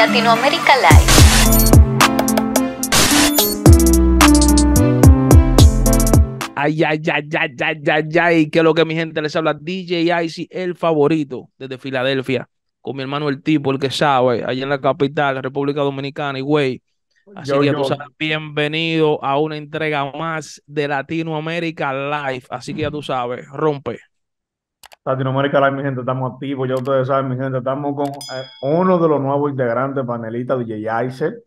Latinoamérica Live. Ay, ay, ay, ay, ay, ay, ay, que lo que mi gente les habla, DJ Icy, el favorito desde Filadelfia, con mi hermano el tipo, el que sabe, allá en la capital, República Dominicana, y güey. Así que tú sabes, bienvenido a una entrega más de Latinoamérica Live. Así que ya tú sabes, rompe. Latinoamérica la mi gente, estamos activos, ya ustedes saben, mi gente, estamos con eh, uno de los nuevos integrantes panelistas, DJ Aysel,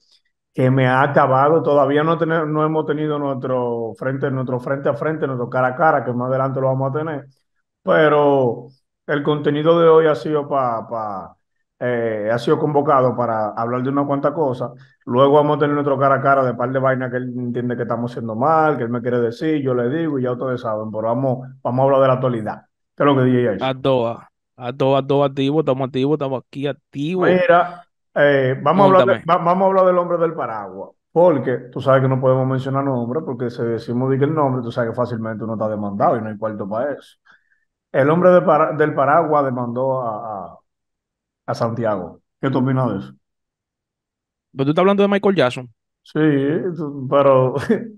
que me ha acabado, todavía no, tener, no hemos tenido nuestro frente, nuestro frente a frente, nuestro cara a cara, que más adelante lo vamos a tener, pero el contenido de hoy ha sido para... Eh, ha sido convocado para hablar de una cuanta cosa. Luego vamos a tener nuestro cara a cara de par de vainas que él entiende que estamos haciendo mal, que él me quiere decir, yo le digo y ya ustedes saben, pero vamos, vamos a hablar de la actualidad lo que dije A Doha. A Doha, activo, estamos activos, estamos aquí activos. Mira, eh, vamos, a hablar vamos a hablar del hombre del paraguas. Porque tú sabes que no podemos mencionar nombres, porque si decimos el nombre, tú sabes que fácilmente uno está demandado y no hay cuarto para eso. El hombre del, paraguas demandó a, Santiago. ¿Qué tú opinas de eso? Pero tú estás hablando de Michael Jackson. Sí, pero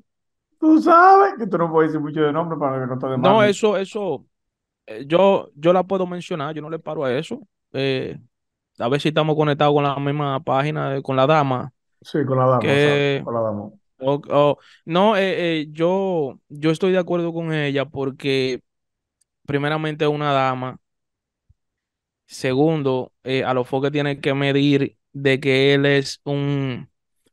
tú sabes que tú no puedes decir mucho de nombre para que no te demanden. No, eso, eso, eh, yo, yo la puedo mencionar, yo no le paro a eso. Eh, a ver si estamos conectados con la misma página, con la dama. Sí, con la dama. No, eh, yo, yo estoy de acuerdo con ella porque primeramente es una dama. Segundo, a lo que tiene que medir de que él es un,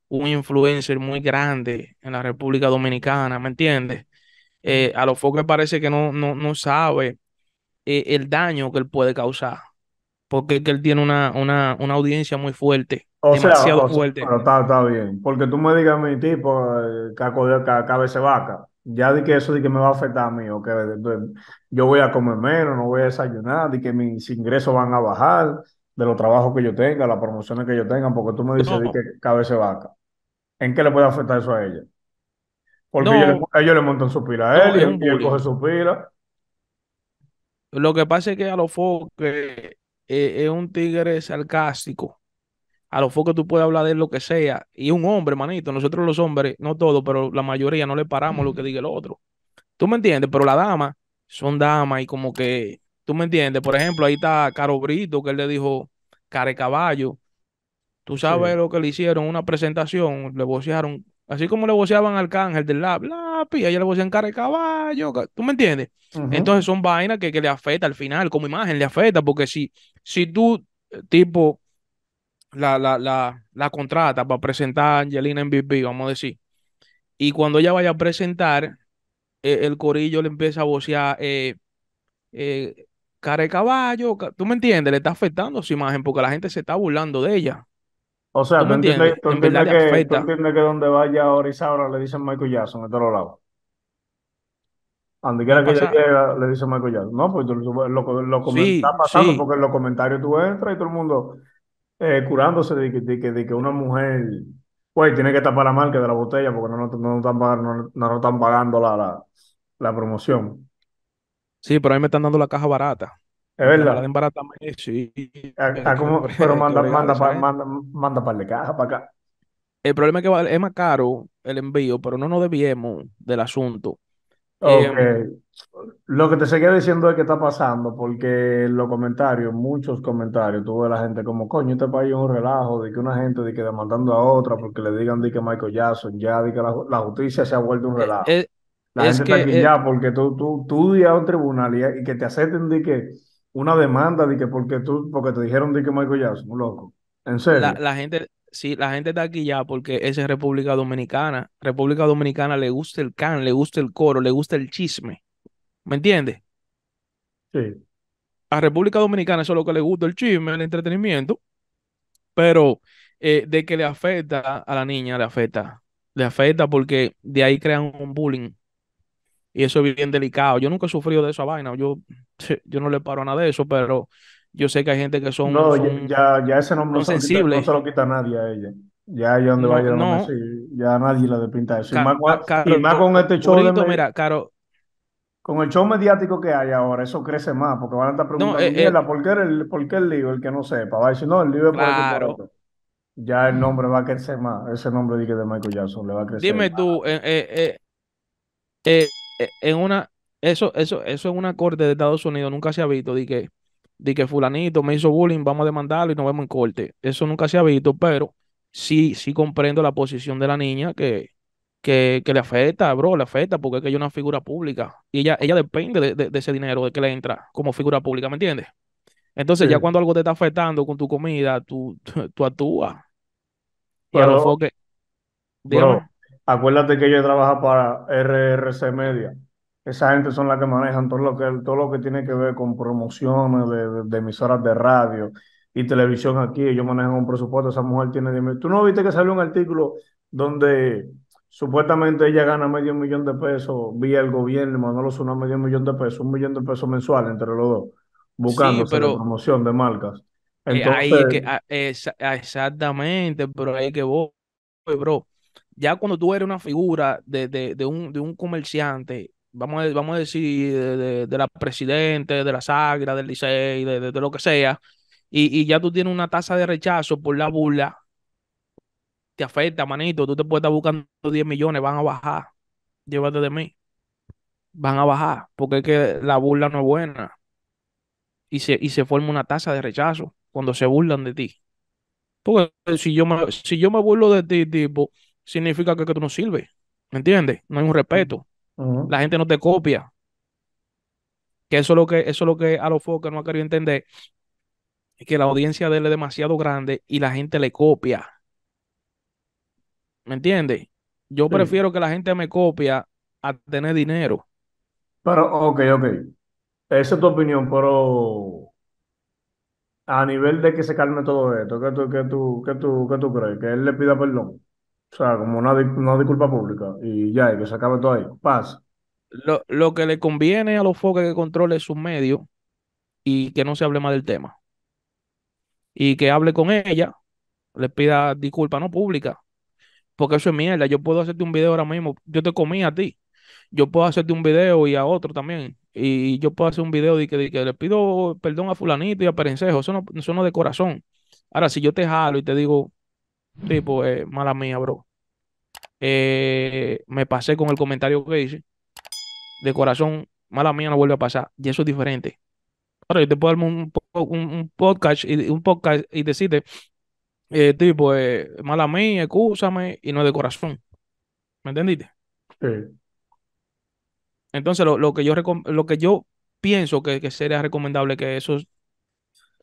un influencer muy grande en la República Dominicana, ¿me entiendes? Eh, mm. a los foques parece que no, no, no sabe eh, el daño que él puede causar. Porque que él tiene una, una, una audiencia muy fuerte. demasiado fuerte. pero está, bien. Porque tú me digas mi tipo, caco eh, de cabeza vaca. Ya di que eso di que me va a afectar a mí, o que yo voy a comer menos, no voy a desayunar, de que mis ingresos van a bajar, de los trabajos que yo tenga, las promociones que yo tenga, porque tú me dices que cabeza vaca. ¿En qué le puede afectar eso a ella? Porque ellos, le, montan su pila a él, y él coge su pila. Lo que pasa es que a los foques eh, es un tigre sarcástico. A los foques tú puedes hablar de lo que sea. Y un hombre, manito, nosotros los hombres, no todos, pero la mayoría no le paramos lo que diga el otro. ¿Tú me entiendes? Pero las damas son damas y como que, ¿tú me entiendes? Por ejemplo, ahí está Caro Brito, que él le dijo, care caballo. Tú sabes lo que le hicieron, una presentación, le bocearon... Así como le voceaban al cángel del lápiz, lápiz, ella le vocean cara de caballo, ¿tú me entiendes? Entonces son vainas que, que, le afecta al final, como imagen le afecta, porque si, si tú, eh, tipo, la, la, la, la contratas para presentar a Angelina BB, vamos a decir, y cuando ella vaya a presentar, e, el corillo le empieza a vocear eh, eh cara de caballo, ¿tú me entiendes? Le está afectando su imagen porque la gente se está burlando de ella. O sea, ¿tú, entiendes, que, que donde vaya ahora le dicen Michael Jackson, de todos lados. Donde quiera que ella llega, le dicen Michael Jackson. No, pues lo, lo, lo sí, está pasando porque en los comentarios tú entras y todo el mundo eh, curándose de que, de, que, de que una mujer, pues tiene que tapar la marca de la botella porque no, no, están, pagando, no, están pagando la, la, la promoción. Sí, pero ahí me están dando la caja barata. Es verdad. Ah, ah, pero manda, manda, manda, de caja para acá. El problema es que es más caro el envío, pero no nos debiemos del asunto. Em, lo que te seguía diciendo es que está pasando, porque los comentarios, muchos comentarios, tuve la gente como, coño, este país es un relajo, de que una gente de que demandando a otra porque le digan de que Michael Jackson, ya, de que la, justicia se ha vuelto un eh, relajo. Eh, la gente está aquí eh, ya porque tú, tú, tú a un tribunal y que te acepten de que una demanda de que porque tú, porque te dijeron de que Michael Jackson, un loco. En serio. La, gente, sí, la gente está aquí ya porque es República Dominicana. República Dominicana le gusta el can, le gusta el coro, le gusta el chisme. ¿Me entiendes? Sí. A República Dominicana eso es lo que le gusta, el chisme, el entretenimiento. Pero eh, de que le afecta a la niña, le afecta. Le afecta porque de ahí crean un bullying y eso es bien delicado. Yo nunca he sufrido de esa vaina, yo, yo no le paro a nada de eso, pero yo sé que hay gente que son. No, ya, ya ese nombre no se, no se lo quita nadie a ella. Ya ella donde no, vaya, no. ya nadie la despinta eso. y, más, con este show. mira, Caro. Con el show mediático que hay ahora, eso crece más, porque van a estar preguntando, eh, eh, ¿por, qué el, ¿por el lío? El que no sepa, va a decir, no, el lío es claro. por el Ya el nombre va a crecer más, ese nombre de Michael Jackson le va a crecer Dime tú, eh, eh eh, en una, eso, eso, eso en una corte de Estados Unidos nunca se ha visto de que, di que fulanito me hizo bullying, vamos a demandarlo y nos vemos en corte. Eso nunca se ha visto, pero sí, sí comprendo la posición de la niña que, que, le afecta, bro, le afecta porque es que ella es una figura pública y ella, ella depende de, ese dinero de que le entra como figura pública, ¿me entiendes? Entonces, ya cuando algo te está afectando con tu comida, tú, actúas. Acuérdate que ella trabaja para RRC Media. Esa gente son las que manejan todo lo que, todo lo que tiene que ver con promociones de, emisoras de radio y televisión aquí. Ellos manejan un presupuesto. Esa mujer tiene 10 mil. ¿Tú no viste que salió un artículo donde supuestamente ella gana medio millón de pesos vía el gobierno? Manolo suena medio millón de pesos, un millón de pesos mensual entre los dos, buscando promoción de marcas. Ah, exactamente, pero ahí que vos, bro ya cuando tú eres una figura de, de, un, comerciante, vamos a, vamos a decir, de, de, la Presidente, de la Sagra, del liceo, de, lo que sea, y, ya tú tienes una tasa de rechazo por la burla, te afecta, manito, tú te puedes estar buscando 10 millones, van a bajar, llévate de mí, van a bajar, porque es que la burla no es buena. Y se, se forma una tasa de rechazo cuando se burlan de ti. Porque si yo si yo me burlo de ti, tipo, significa que, tú no sirves. ¿Me entiendes? No hay un respeto. La gente no te copia. Que eso es lo que, eso es lo que a los focos no ha querido entender. Es que la audiencia de él es demasiado grande y la gente le copia. ¿Me entiendes? Yo prefiero que la gente me copia a tener dinero. Pero, ok, ok. Esa es tu opinión, pero a nivel de que se calme todo esto, ¿qué tú, qué tú, qué tú, qué tú crees? ¿Que él le pida perdón? O sea, como una, una disculpa pública. Y ya, que se acabe todo ahí. Paz. Lo, que le conviene a los focos que controle sus medios y que no se hable más del tema. Y que hable con ella, le pida disculpa no pública. Porque eso es mierda. Yo puedo hacerte un video ahora mismo. Yo te comí a ti. Yo puedo hacerte un video y a otro también. Y yo puedo hacer un video de que, le pido perdón a fulanito y a Perencejo. Eso no, eso de corazón. Ahora, si yo te jalo y te digo, Tipo, pues, eh, mala mía, bro. Eh, me pasé con el comentario que hice. De corazón, mala mía, no vuelve a pasar. Y eso es diferente. Ahora, yo te puedo darme un, podcast y un podcast y decirte, eh, tipo, mala mía, excúsame, y no es de corazón. ¿Me entendiste? Sí. Entonces, lo, que yo lo que yo pienso que, sería recomendable que eso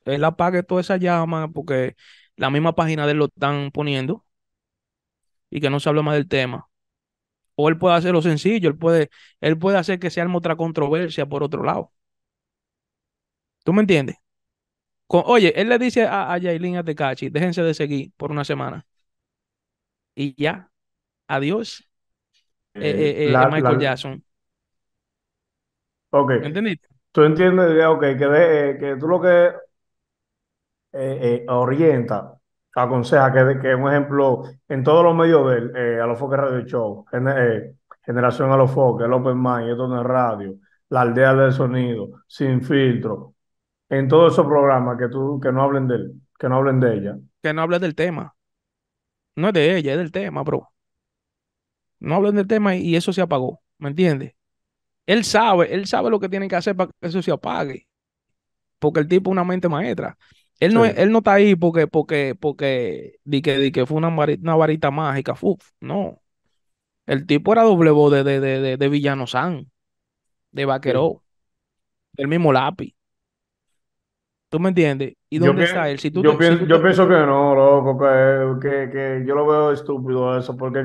él apague toda esa llama, porque la misma página de él lo están poniendo y que no se habla más del tema. O él puede hacerlo sencillo, él puede, él puede hacer que se arme otra controversia por otro lado. ¿Tú me entiendes? oye, él le dice a, a Yailin Atecachi, déjense de seguir por una semana. Y ya, adiós. Eh, eh, eh, eh Michael Jackson. Ok. ¿Entendiste? Tú entiendes, ok, que, que tú lo que eh, eh, orienta, aconseja que, que, un ejemplo, en todos los medios de eh, a los foques Radio Show, Generación a los foques, el Open Mind, esto en radio, la aldea del sonido, sin filtro, en todos esos programas que tú, que no hablen de él, que no hablen de ella. Que no hablen del tema. No es de ella, es del tema, bro. No hablen del tema y eso se apagó, ¿me entiendes? Él sabe, él sabe lo que tiene que hacer para que eso se apague. Porque el tipo es una mente maestra. Él no, él no está ahí porque, porque, porque, di que, di que fue una, varita, mágica, Uf, no. El tipo era doble voz de, de, de, de, Villano San, de Vaqueró, del mismo lápiz. ¿Tú me entiendes? ¿Y dónde yo está él? yo, pienso, que no, loco, que, yo lo veo estúpido eso, porque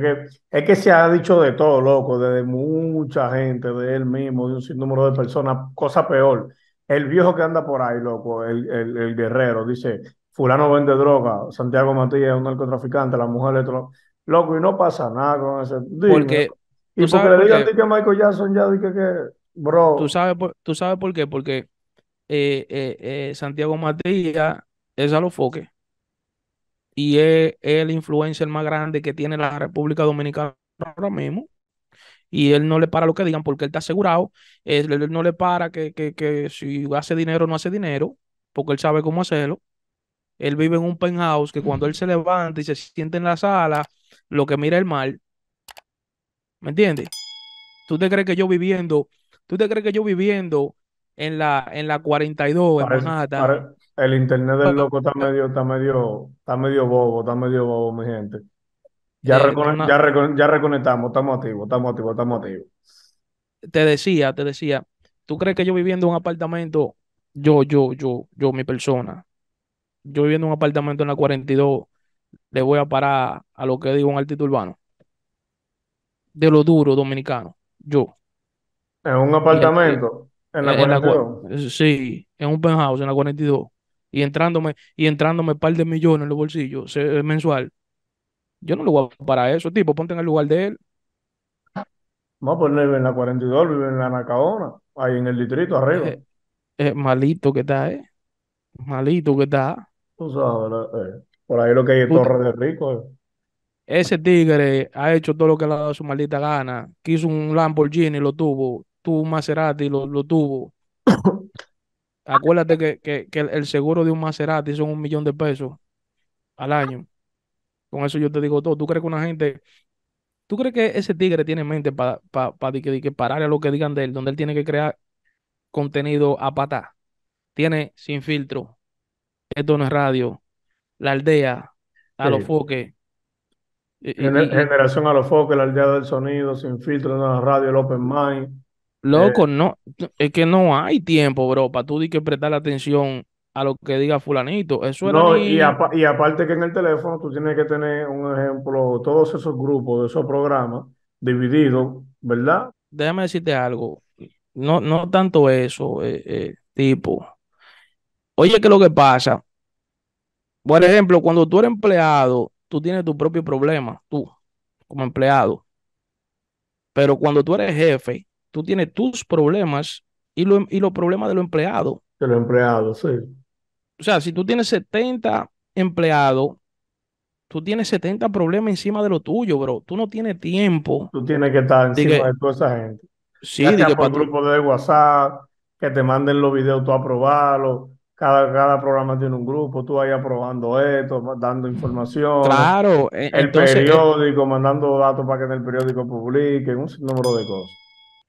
es, que, se ha dicho de todo, loco, de, de mucha gente, de él mismo, de un sinnúmero de personas, cosa peor el viejo que anda por ahí, loco, el, guerrero, dice, fulano vende droga, Santiago Matías es un narcotraficante, la mujer es loco, y no pasa nada con ese... Dime, porque, y porque le digan a ti que Michael Jackson ya dije que, bro... ¿Tú sabes por, tú sabes por qué? Porque eh, eh, eh, Santiago Matías es a los foques y es, el influencer más grande que tiene la República Dominicana ahora mismo y él no le para lo que digan porque él está asegurado, él, no le para que, si hace dinero no hace dinero, porque él sabe cómo hacerlo. Él vive en un penthouse que cuando él se levanta y se siente en la sala, lo que mira el mal. ¿Me entiendes? ¿Tú te crees que yo viviendo, tú te crees que yo viviendo en la, en la 42 en el internet del loco está medio, está medio, está medio bobo, está medio bobo, mi gente. Ya, eh, ya, reconectamos, estamos activos, estamos activos, estamos activos. Te decía, te decía, ¿tú crees que yo viviendo un apartamento, yo, yo, yo, yo, mi persona, yo viviendo un apartamento en la 42, le voy a parar a lo que digo un artista urbano? De lo duro dominicano, yo. ¿En un apartamento? En, la 42. En sí, en un penthouse, en la 42. Y entrándome, y entrándome un par de millones en los bolsillos eh, mensual yo no lo voy a para eso, tipo, ponte en el lugar de él. No, pues él vive en la 42, vive en la Nacaona, ahí en el distrito arriba. Es eh, eh, malito que está, ¿eh? Malito que está. Tú sabes, eh, por ahí lo que hay es Torre de Rico. Eh. Ese tigre ha hecho todo lo que le ha dado su maldita gana. Quiso un Lamborghini, lo tuvo. Tuvo un Maserati, lo, lo tuvo. Acuérdate que, que, el seguro de un Maserati son un millón de pesos al año. Con eso yo te digo todo. ¿Tú crees que una gente, tú crees que ese tigre tiene mente para que, parar a lo que digan de él, donde él tiene que crear contenido a pata? Tiene sin filtro. Esto no es radio. La aldea, a los foques. generación a los foques, la aldea del sonido, sin filtro, la radio, el open mind. Loco, eh, no, es que no hay tiempo, bro, para tú di que prestar la atención a lo que diga fulanito. Eso no, y, y, aparte que en el teléfono tú tienes que tener un ejemplo, todos esos grupos, de esos programas divididos, ¿verdad? Déjame decirte algo, no, no tanto eso, eh, eh, tipo. Oye, ¿qué es lo que pasa? Por ejemplo, cuando tú eres empleado, tú tienes tu propio problema, tú, como empleado. Pero cuando tú eres jefe, tú tienes tus problemas y, y los problemas de los empleados. De los empleados, sí o sea, si tú tienes 70 empleados, tú tienes 70 problemas encima de lo tuyo, bro. Tú no tienes tiempo. Tú tienes que estar encima de toda esa gente. Sí, grupo de WhatsApp, que te manden los videos tú a Cada, cada programa tiene un grupo, tú ahí aprobando esto, dando información. Claro, e, el e periódico, mandando datos para que en el periódico publiquen, un número de cosas.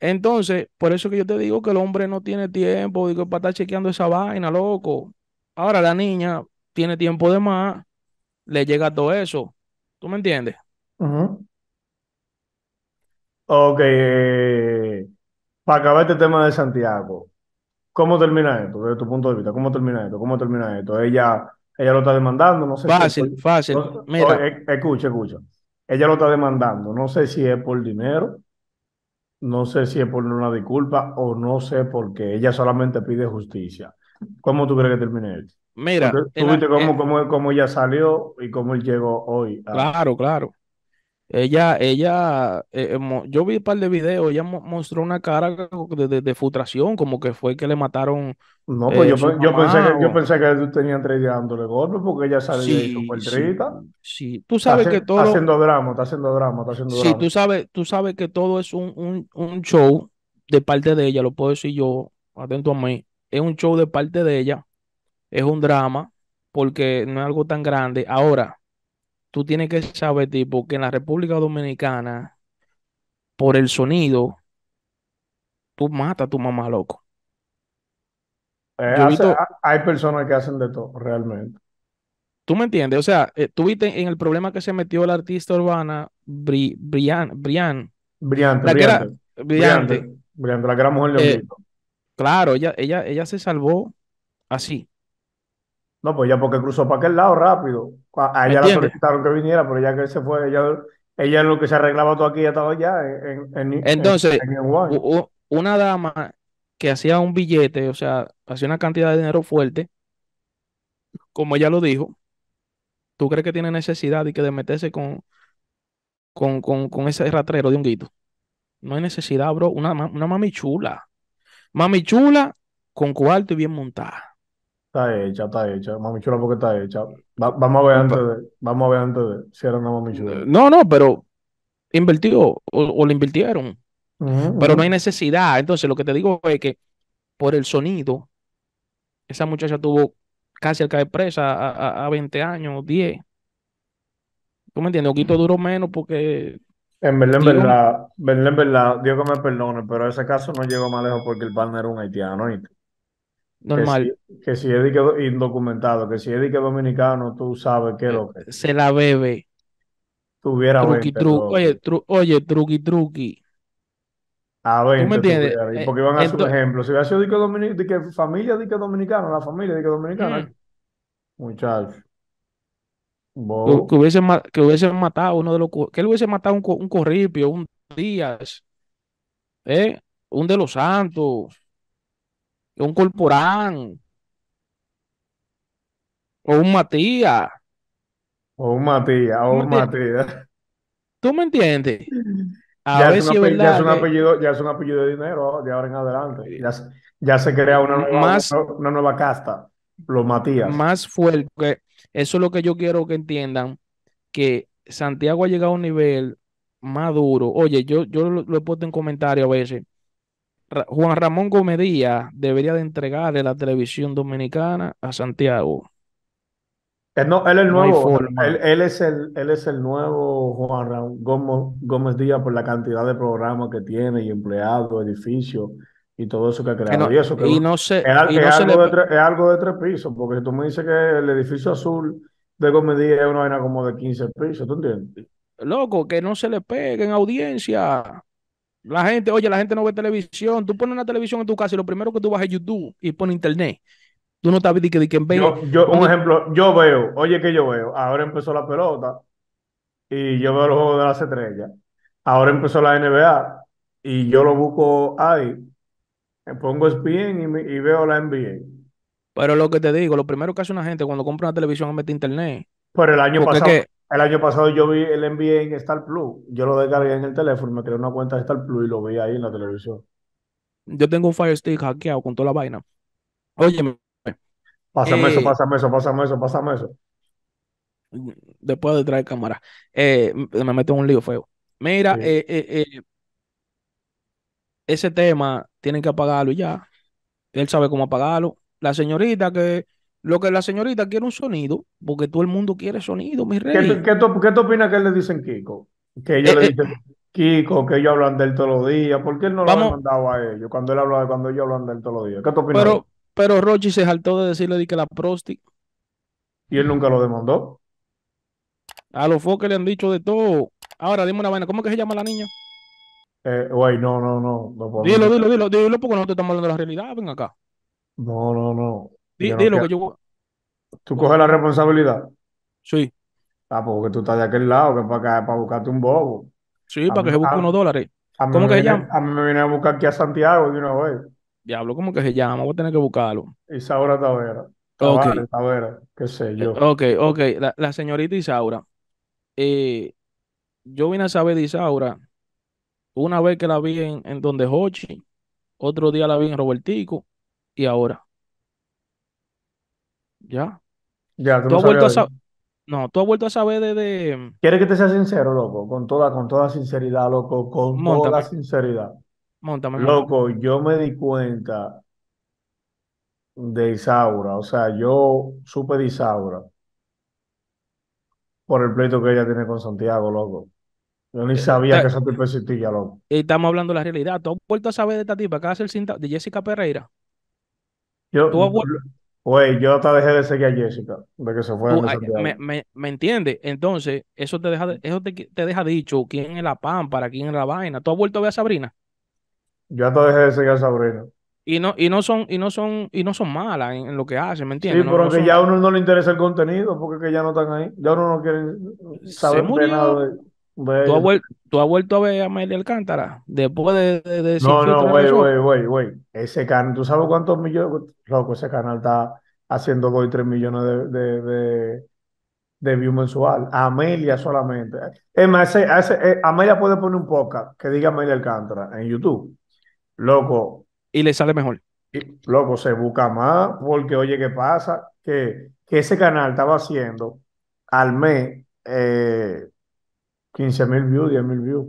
Entonces, por eso que yo te digo que el hombre no tiene tiempo, digo, para estar chequeando esa vaina, loco. Ahora la niña tiene tiempo de más, le llega todo eso. ¿Tú me entiendes? Ok. Eh, Para acabar este tema de Santiago, ¿cómo termina esto desde tu punto de vista? ¿Cómo termina esto? ¿Cómo termina esto? Ella, ella lo está demandando, no sé fácil, Fácil, e-, escucha, escucha. Ella lo está demandando, no sé si es por dinero, no sé si es por una disculpa o no sé por qué. Ella solamente pide justicia. ¿Cómo tú crees que termine esto? Mira, tú viste cómo, cómo, ella salió y cómo él llegó hoy. Claro, claro. Ella, ella, eh, eh, yo vi un par de videos, ella mostró una cara de, de, frustración, como que fue que le mataron. No, pues eh, yo, pensé que, yo, pensé que, ellos tenían tres dándole golpes porque ella salió sí, trita. sí, tú sabes que todo. Está haciendo drama, está haciendo drama, está haciendo drama. Sí, tú sabes, tú sabes que todo es un show de parte de ella, lo puedo decir yo, atento a mí es un show de parte de ella, es un drama, porque no es algo tan grande. Ahora, tú tienes que saber, tipo, que en la República Dominicana, por el sonido, tú matas a tu mamá, loco. Eh, hay personas que hacen de todo, realmente. ¿Tú me entiendes? O sea, eh, tú viste en el problema que se metió la artista urbana Brian, Brian, Brian. Brian. Briante, la la mujer de eh, Claro, ella, ella, ella se salvó así. No, pues ya porque cruzó para aquel lado rápido. A ella la solicitaron que viniera, pero ya que se fue, ella, ella lo que se arreglaba todo aquí ya estaba ya en, Entonces, una dama que hacía un billete, o sea, hacía una cantidad de dinero fuerte, como ella lo dijo, ¿tú crees que tiene necesidad y que de meterse con, con, ese ratrero de un guito? No hay necesidad, bro. Una, una mami chula. Mami chula con cuarto y bien montada. Está hecha, está hecha. Mami chula porque está hecha. vamos a ver antes de, vamos a ver antes de si era una mami chula. No, no, pero invirtió o, le invirtieron. pero no hay necesidad. Entonces, lo que te digo es que por el sonido, esa muchacha tuvo casi al caer presa a, a, 20 años, 10. ¿Tú me entiendes? poquito duró menos porque en verdad, en verdad, en verdad, Dios que me perdone, pero ese caso no llego más lejos porque el partner era un haitiano. Normal. Que si, que es indocumentado, que si es que dominicano, tú sabes qué lo que. Se la bebe. Tuviera truqui, 20, truqui. Oye, tru, oye, truqui, truqui. A ver, ¿Tú me entiendes? Eh, porque iban a hacer un ejemplo. Si hubiera sido de que, de que familia de que dominicano, la familia de que dominicana. Mm. Muchachos. Que, hubiese que hubiesen matado uno de los que él hubiese matado un, un corripio, un Díaz, ¿eh? un de los Santos, un Corporán, o un Matías. O un Matías, o un Matías. ¿Tú me entiendes? ya, es un apellido, ya es un apellido de dinero de ahora en adelante. Ya, se crea una una nueva casta. Los Matías. Más fuerte. Porque eso es lo que yo quiero que entiendan, que Santiago ha llegado a un nivel más duro. Oye, yo, yo lo, he puesto en comentario a veces. Juan Ramón Gómez Díaz debería de entregarle la televisión dominicana a Santiago. Él, eh, no, él es el nuevo, él, es el, nuevo Juan Ramón Gómez, Gómez Díaz por la cantidad de programas que tiene y empleados, edificios y todo eso que ha creado. y, eso que es, algo de tres pisos, porque tú me dices que el edificio azul de Gomedí es una vaina como de 15 pisos, ¿tú entiendes? Loco, que no se le en audiencia. La gente, oye, la gente no ve televisión. Tú pones una televisión en tu casa y lo primero que tú vas es YouTube y pones internet. Tú no sabes de que, de un ejemplo, yo veo, oye, que yo veo. Ahora empezó la pelota y yo veo los juegos de las estrellas. Ahora empezó la NBA y yo lo busco ahí me pongo SPIN y, veo la NBA. Pero lo que te digo, lo primero que hace una gente cuando compra una televisión es meter internet. Pero el año pasado, el año pasado yo vi el NBA en Star Plus. Yo lo descargué en el teléfono, me creé una cuenta de Star Plus y lo vi ahí en la televisión. Yo tengo un Fire Stick hackeado con toda la vaina. Oye, pásame eso, eh, pásame eso, pásame eso, pásame eso. Después de traer cámara, eh, me meto en un lío feo. Mira, eh, eh, eh ese tema tienen que apagarlo ya. Él sabe cómo apagarlo. La señorita que lo que la señorita quiere un sonido, porque todo el mundo quiere sonido, mi rey. ¿Qué, te opinas que le dicen Kiko? Que ellos le eh, eh. dicen Kiko, que ellos hablan de él todos los días. ¿Por qué él no lo ha mandado a ellos cuando él habla, cuando ellos hablan de él todos los días? ¿Qué te opinas? Pero, pero Rochi se saltó de decirle que la prosti. ¿Y él nunca lo demandó? A los que le han dicho de todo. Ahora, dime una vaina, ¿cómo que se llama la niña? Eh, güey, no, no, no. no dilo, dilo, dilo, dilo, porque no te estamos hablando de la realidad, ven acá. No, no, no. dilo que yo. ¿Tú coges la responsabilidad? Sí. Ah, pues porque tú estás de aquel lado, que es para, acá, para buscarte un bobo. Sí, para que se busque unos dólares. ¿Cómo que se llama? A mí me viene a buscar aquí a Santiago de una vez. Diablo, ¿cómo que se llama? Voy a tener que buscarlo. Isaura Tavera. Tavera, Tavera, qué sé yo. Eh, ok, ok. La, la señorita Isaura. Eh, yo vine a saber de Isaura una vez que la vi en, donde Hochi, otro día la vi en Robertico y ahora. Ya. Ya, tú, has vuelto a saber. No, tú has vuelto a saber de, ¿Quieres que te sea sincero, loco? Con toda, con toda sinceridad, loco, con toda sinceridad. Montame. loco, yo me di cuenta de Isaura, o sea, yo supe de Isaura por el pleito que ella tiene con Santiago, loco. Yo ni sabía eh, que eh, esa tipa existía, loco. Eh, estamos hablando de la realidad. ¿Tú has vuelto a saber de esta tipa que hace el cinta de Jessica Pereira? Yo, ¿Tú yo hasta dejé de seguir a Jessica, de que se fue. a me, me, me entiendes? Entonces, eso te deja, eso te, deja dicho quién es la pámpara, quién es la vaina. ¿Tú has vuelto a ver a Sabrina? Yo hasta dejé de seguir a Sabrina. Y no, y no son, y no son, y no son malas en, lo que hacen, ¿me entiendes? Sí, pero que ya a uno no le interesa el contenido, porque que ya no están ahí. Ya uno no quiere saber nada ¿Tú, has vuelto, a ver a Amelia Alcántara después de... no, no, güey, güey, güey, güey. Ese canal, ¿tú sabes cuántos millones? Loco, ese canal está haciendo 2 y 3 millones de, de, de, mensual. Amelia solamente. Es más, ese, eh, Amelia puede poner un podcast que diga Amelia Alcántara en YouTube. Loco. Y le sale mejor. loco, se busca más porque, oye, ¿qué pasa? Que, que ese canal estaba haciendo al mes... Eh, 15 mil views, 10 mil views.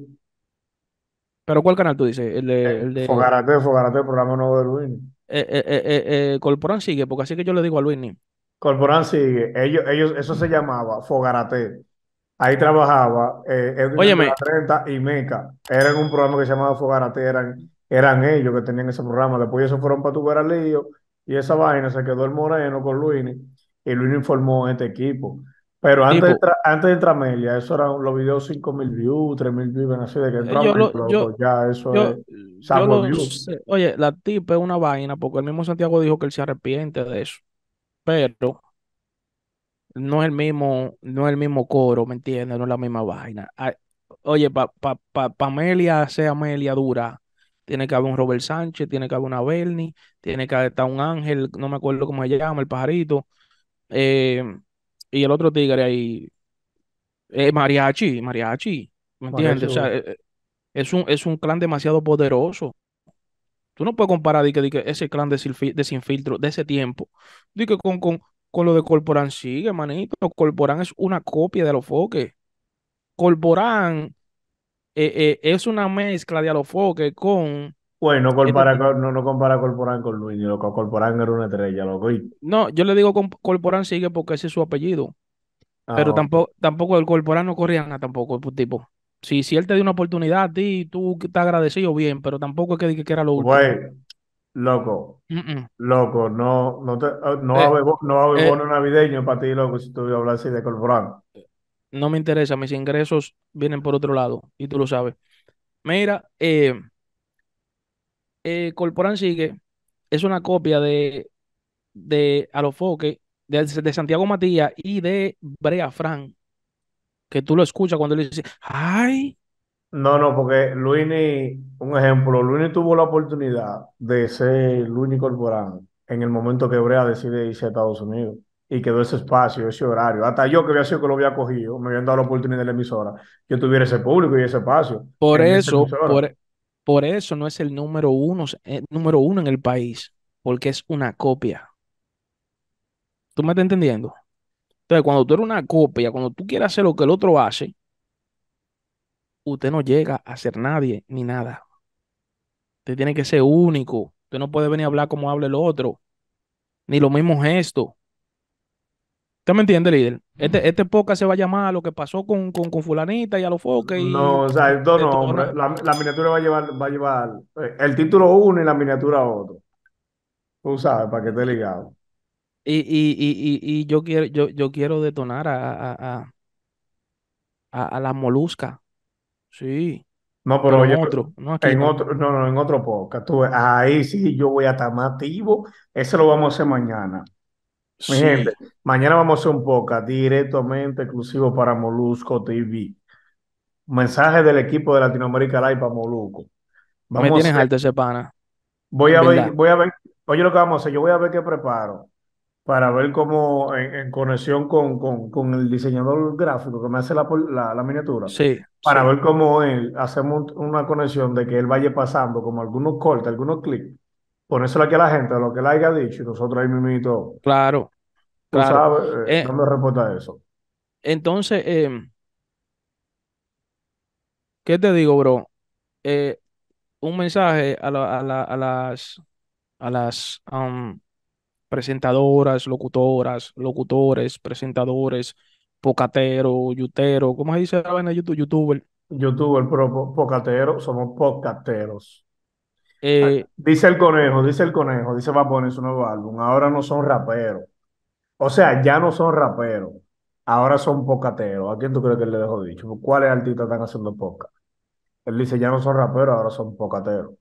¿Pero cuál canal tú dices? El de, eh, Fogarate, Fogarate, el programa nuevo de Luini. Eh, eh, eh sigue, porque así que yo le digo a Luini. Corporán sigue. Ellos, ellos, eso se llamaba Fogarate. Ahí trabajaba Edwin 30 y Meca. Eran un programa que se llamaba Fogarate, eran, ellos que tenían ese programa. Después ellos fueron para tu ver al Lío y esa vaina se quedó el Moreno con Luini y Luini informó este equipo. Pero antes, de, antes de Tramelia, eso eran los videos 5.000 views, 3.000 views, así de que entramos, eh, yo, pues ya eso es Oye, la tipa es una vaina, porque el mismo Santiago dijo que él se arrepiente de eso. Pero no es el mismo, no es el mismo coro, ¿me entiendes? No es la misma vaina. Ah, oye, para pa, pa, pa, Amelia sea Amelia dura, tiene que haber un Robert Sánchez, tiene que haber una Bernie, tiene que haber un Ángel, no me acuerdo cómo se llama, el pajarito. Eh, y el otro tigre ahí, eh, mariachi, mariachi, ¿me entiendes? O sea, eh, eh, es un, es un clan demasiado poderoso. Tú no puedes comparar que, ese clan de, de sin filtro de ese tiempo Dice que con, con, lo de Corporán sigue, manito. Corporán es una copia de Alofoque. Corporán es una mezcla de Alofoque con bueno no compara, no, compara Corporán con Luis, ni loco. Corporán era una estrella, loco. No, yo le digo Corporán sigue porque ese es su apellido. Ah, pero tampoco, tampoco el Corporán no corría nada tampoco, pues, tipo. Si, si él te dio una oportunidad a ti, tú te agradecido bien, pero tampoco es que que era lo último. Güey, loco, loco, no, no, te, eh, no, eh, no eh, navideño para ti, loco, si tú hablas así de Corporán. No me interesa, mis ingresos vienen por otro lado, y tú lo sabes. Mira, eh, eh, Sigue es una copia de, de Alofoque, de, de Santiago Matías y de Brea Fran. Que tú lo escuchas cuando le dices ¡ay! No, no, porque Luini, un ejemplo, Luini tuvo la oportunidad de ser Luini Corporan en el momento que Brea decide irse a Estados Unidos y quedó ese espacio, ese horario. Hasta yo que había sido que lo había cogido, me habían dado la oportunidad de la emisora, yo tuviera ese público y ese espacio. Por eso, por, por eso no es el número uno, eh, número uno en el país, porque es una copia. ¿Tú me estás entendiendo? Entonces, cuando tú eres una copia, cuando tú quieres hacer lo que el otro hace, usted no llega a ser nadie ni nada. Usted tiene que ser único. Usted no puede venir a hablar como habla el otro. Ni los mismos gestos. ¿Usted me entiende, líder? Este, este podcast se va a llamar a lo que pasó con, con, con fulanita y a los foques. No, o sea, esto no, La, miniatura va a llevar, va a llevar eh, el título uno y la miniatura otro. Tú sabes, para que esté ligado. Y, yo quiero, yo, yo quiero detonar a, a, a, la molusca. Sí. No, pero, en, otro, en otro, no, no, en otro podcast. ahí sí yo voy a estar más activo. Eso lo vamos a hacer mañana mañana vamos a hacer un podcast directamente exclusivo para Molusco TV. Mensaje del equipo de Latinoamérica Live para Molusco. Me tienes alto ese pana. Voy a ver, voy a ver, oye lo que vamos a hacer, yo voy a ver qué preparo para ver cómo en, conexión con, con, el diseñador gráfico que me hace la, miniatura, sí, para ver cómo él hacemos una conexión de que él vaya pasando como algunos cortes, algunos clics, ponérselo aquí a la gente, lo que la haya dicho, y nosotros ahí mismito. Claro. Tú claro. sabes, no me reporta eso. Entonces, eh, ¿qué te digo, bro? Eh, un mensaje a, la, a, las, a las um, presentadoras, locutoras, locutores, presentadores, pocatero, yutero, ¿cómo se dice la vaina YouTube? Youtuber. Youtuber, pero pocateros, somos pocateros. Eh, dice el conejo, dice el conejo, dice va a poner su nuevo álbum. Ahora no son raperos. O sea, ya no son raperos. Ahora son pocateros. ¿A quién tú crees que le dejó dicho? ¿Cuáles artistas están haciendo poca? Él dice, ya no son raperos, ahora son pocateros.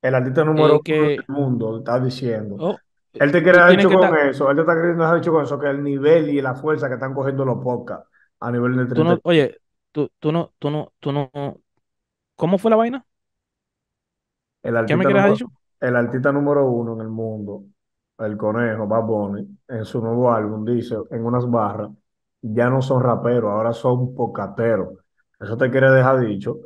El artista número que... uno del mundo está diciendo. Oh, él te quiere dicho con eso. Él te está queriendo dicho con eso, que el nivel y la fuerza que están cogiendo los podcasts a nivel de 30... Oye, tú no, tú no, tú no. ¿Cómo fue la vaina? El artista, número, el número uno en el mundo, el conejo Bad Bunny, en su nuevo álbum dice en unas barras, ya no son raperos, ahora son pocateros. Eso te quiere dejar dicho.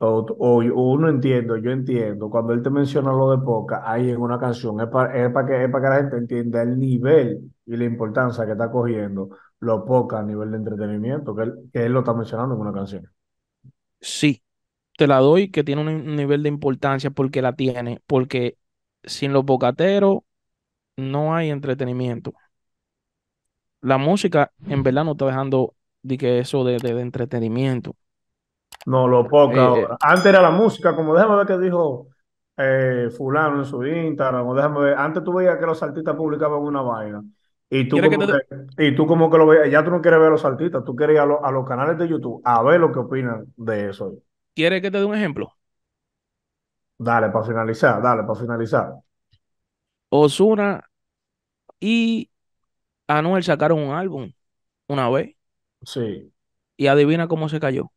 O, uno entiendo, yo entiendo, cuando él te menciona lo de poca, ahí en una canción, es para que, que la gente entienda el nivel y la importancia que está cogiendo lo poca a nivel de entretenimiento, que él, que él lo está mencionando en una canción. Sí, te la doy que tiene un nivel de importancia porque la tiene, porque sin los bocateros no hay entretenimiento. La música en verdad no está dejando de que eso de, entretenimiento. No, lo poca. Eh, eh, antes era la música, como déjame ver que dijo eh, fulano en su Instagram, déjame ver, antes tú veías que los artistas publicaban una vaina. Y tú, como que y tú como que lo veías, ya tú no quieres ver a los artistas, tú quieres ir a, a los canales de YouTube a ver lo que opinan de eso. ¿Quieres que te dé un ejemplo? Dale, para finalizar, dale, para finalizar. Osuna y Anuel sacaron un álbum una vez. Sí. Y adivina cómo se cayó.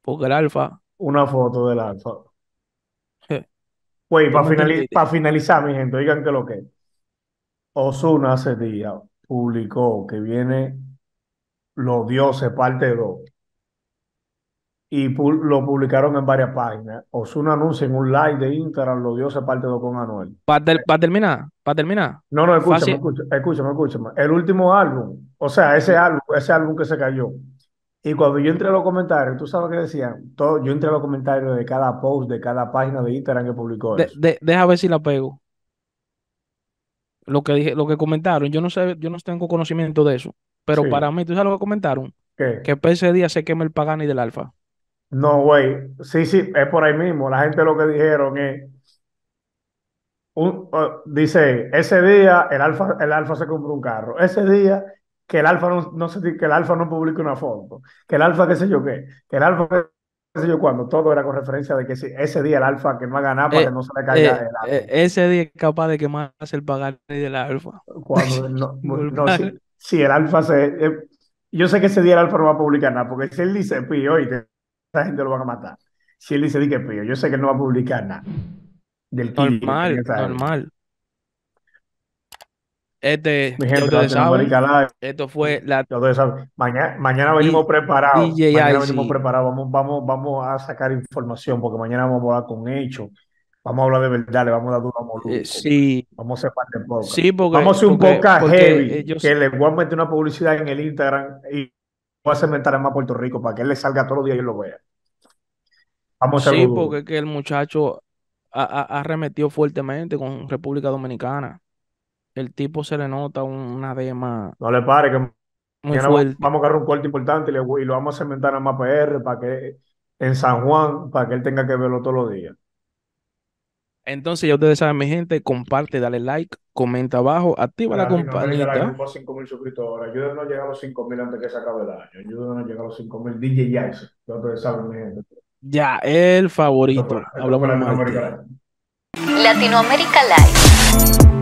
Porque el alfa. Una foto del alfa. Güey, para finalizar, mi gente, oigan que lo que. Osuna hace día publicó que viene Los Dioses, parte 2 y lo publicaron en varias páginas. O un anuncio en un live de Instagram lo dio esa parte con Anuel. ¿Para terminar? ¿Para terminar? No, no, escúchame, escúchame, escúchame, El último álbum, o sea, ese álbum, ese álbum que se cayó. Y cuando yo entré a los comentarios, tú sabes qué decían. yo entré a los comentarios de cada post, de cada página de Instagram que publicó. De, deja ver si la pego. Lo que dije, lo que comentaron, yo no sé, yo no tengo conocimiento de eso. Pero para mí, tú sabes lo que comentaron. Que ese día se quema el Pagani del Alfa. No, güey. Sí, sí, es por ahí mismo. La gente lo que dijeron es. dice, ese día el Alfa, el Alfa se compró un carro. Ese día que el Alfa no, no que el Alfa no publique una foto. Que el Alfa qué sé yo qué. Que el Alfa qué sé yo cuándo. Todo era con referencia de que ese día el Alfa que no ha ganado para eh, que no se le caiga eh, el eh, ese día es capaz de que más el pagar del Alfa. no, si, el Alfa se... yo sé que ese día el Alfa no va a publicar nada, porque si él dice, pío, te esa gente lo van a matar. Si él dice, di que pío, yo sé que no va a publicar nada. Del normal, normal. Este, esto fue la. Mañana, mañana venimos preparados. mañana venimos preparados. Vamos, vamos, vamos a sacar información porque mañana vamos a hablar con hechos. Vamos a hablar de verdad, le vamos a dar duro a eh, sí. Vamos a ser parte de vamos a un poco heavy. Que le voy a meter una publicidad en el Instagram y voy a cementar más Puerto Rico para que él le salga todos los días y lo vea. Vamos a Sí, porque que el muchacho ha, arremetido fuertemente con República Dominicana. El tipo se le nota una más. No le pare, que vamos a agarrar un corte importante y, lo vamos a cementar a PR para que en San Juan, para que él tenga que verlo todos los días. Entonces, ya ustedes saben, mi gente, comparte, dale like, comenta abajo, activa la campanita. Ayúdenos a 5.000 suscriptores, ayúdenos a llegar a los 5.000 antes que se acabe el año, ayúdenos a llegar a los 5.000 DJ Jackson, ya ustedes saben, mi gente. Ya, el favorito. Hablamos de Latinoamérica Latinoamérica Live.